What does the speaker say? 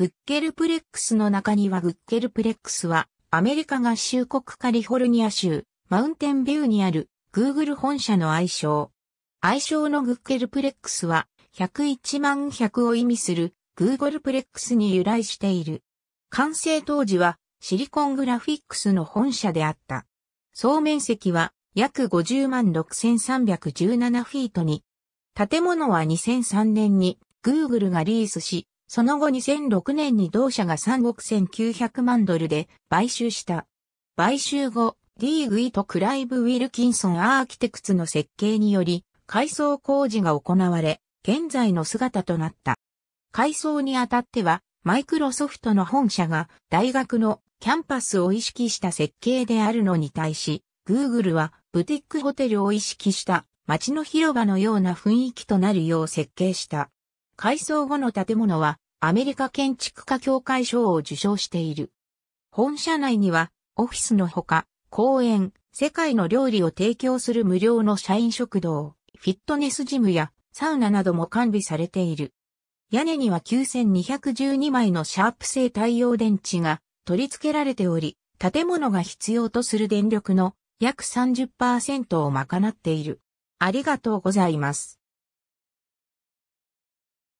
グッケルプレックスの中にはグッケルプレックスはアメリカ合衆国カリフォルニア州マウンテンビューにあるグーグル本社の愛称。愛称のグッケルプレックスは101万100を意味するグーグルプレックスに由来している。完成当時はシリコングラフィックスの本社であった。総面積は約50万6317フィートに。建物は2003年にグーグルがリースし、その後2006年に同社が3億1900万ドルで買収した。買収後、ディーグイとクライブ・ウィルキンソン・アーキテクツの設計により、改装工事が行われ、現在の姿となった。改装にあたっては、マイクロソフトの本社が大学のキャンパスを意識した設計であるのに対し、Google はブティックホテルを意識した街の広場のような雰囲気となるよう設計した。改装後の建物はアメリカ建築家協会賞を受賞している。本社内にはオフィスのほか、公園、世界の料理を提供する無料の社員食堂、フィットネスジムやサウナなども完備されている。屋根には9212枚のシャープ製太陽電池が取り付けられており、建物が必要とする電力の約30%を賄っている。ありがとうございます。